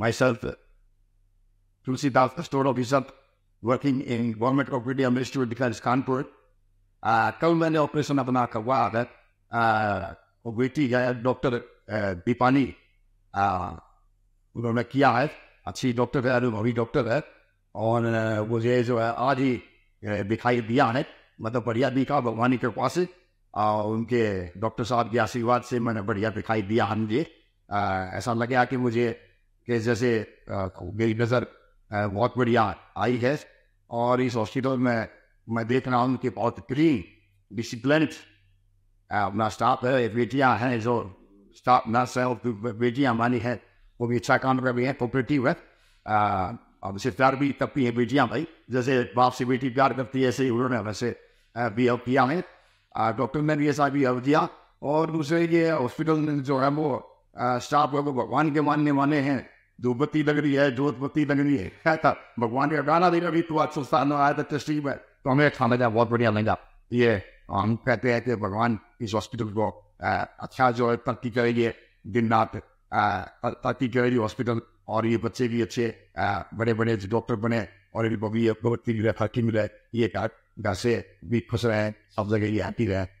myself, Tulsidas Astoral Bishop, working in Government of India Ministry of Defense, Kanpur कल मैंने operation अपना करवा है वो बेटी डॉक्टर दीपानी उन्होंने किया है अच्छी डॉक्टर है अनुभवी डॉक्टर है और मुझे जो है आज ही दिखाई दिया है मतलब बढ़िया दिखा भगवान की कृपा से और उनके डॉक्टर साहब के आशीर्वाद से मैंने बढ़िया दिखाई दिया मुझे ऐसा लगे कि मुझे कि जैसे मेरी नज़र बहुत बढ़िया आई है और इस हॉस्पिटल में मैं देख रहा हूँ कि बहुत क्लीन डिसिप्लिन अपना स्टाफ है बेटियाँ हैं जो स्टाफ नर्स है और बेटियाँ हमारी हैं वो भी अच्छा काम कर रही हैं कॉपरेटिव है अब प्यार भी तपती है बेटियाँ भाई जैसे बाप से बेटी प्यार करती है ऐसे ही उन्होंने वैसे एव किया है डॉक्टर ने भी ऐसा बिहेव दिया और दूसरे ये हॉस्पिटल जो है वो स्टाफ भगवान के मानने वाले हैं धूपबत्ती लग रही है जोतबत्ती लग रही है था भगवान का गाना देगा भी तू तो आज सुस्तान आया था तस्वीर में तो हमें अच्छा लगा बहुत बढ़िया लगा ये हम कहते हैं कि भगवान इस हॉस्पिटल को अच्छा जो है तरक्की करेगी दिन रात तरक्की करेगी हॉस्पिटल और ये बच्चे भी अच्छे बड़े बड़े डॉक्टर बने और ये भी भगवती मिले फर्की मिले ये घर घर से भी खुश रहे सब जगह ये हैप्पी रहे